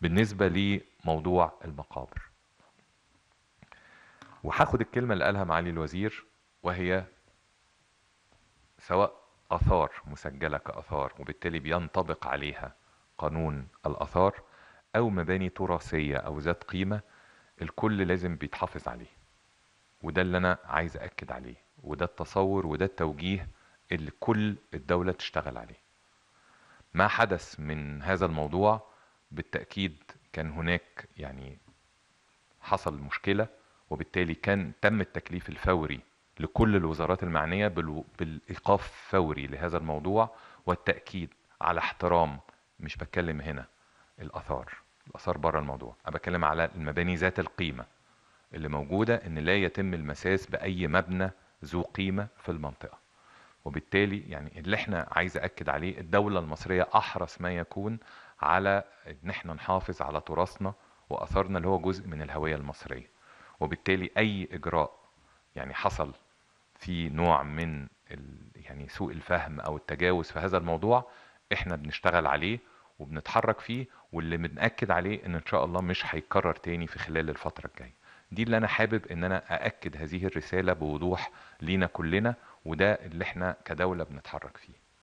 بالنسبه لموضوع المقابر وهاخد الكلمه اللي قالها معالي الوزير وهي سواء اثار مسجله كاثار وبالتالي بينطبق عليها قانون الاثار او مباني تراثيه او ذات قيمه الكل لازم بيتحافظ عليه وده اللي انا عايز اكد عليه وده التصور وده التوجيه اللي كل الدوله تشتغل عليه ما حدث من هذا الموضوع بالتأكيد كان هناك يعني حصل مشكلة وبالتالي كان تم التكليف الفوري لكل الوزارات المعنية بالإيقاف فوري لهذا الموضوع والتأكيد على احترام مش بتكلم هنا الآثار الآثار بره الموضوع أنا بتكلم على المباني ذات القيمة اللي موجودة إن لا يتم المساس بأي مبنى ذو قيمة في المنطقة وبالتالي يعني اللي احنا عايز اكد عليه الدوله المصريه احرص ما يكون على ان احنا نحافظ على تراثنا واثرنا اللي هو جزء من الهويه المصريه وبالتالي اي اجراء يعني حصل في نوع من يعني سوء الفهم او التجاوز في هذا الموضوع احنا بنشتغل عليه وبنتحرك فيه واللي بنأكد عليه ان ان شاء الله مش هيتكرر تاني في خلال الفتره الجايه دي اللي انا حابب ان انا ااكد هذه الرساله بوضوح لينا كلنا وده اللي احنا كدوله بنتحرك فيه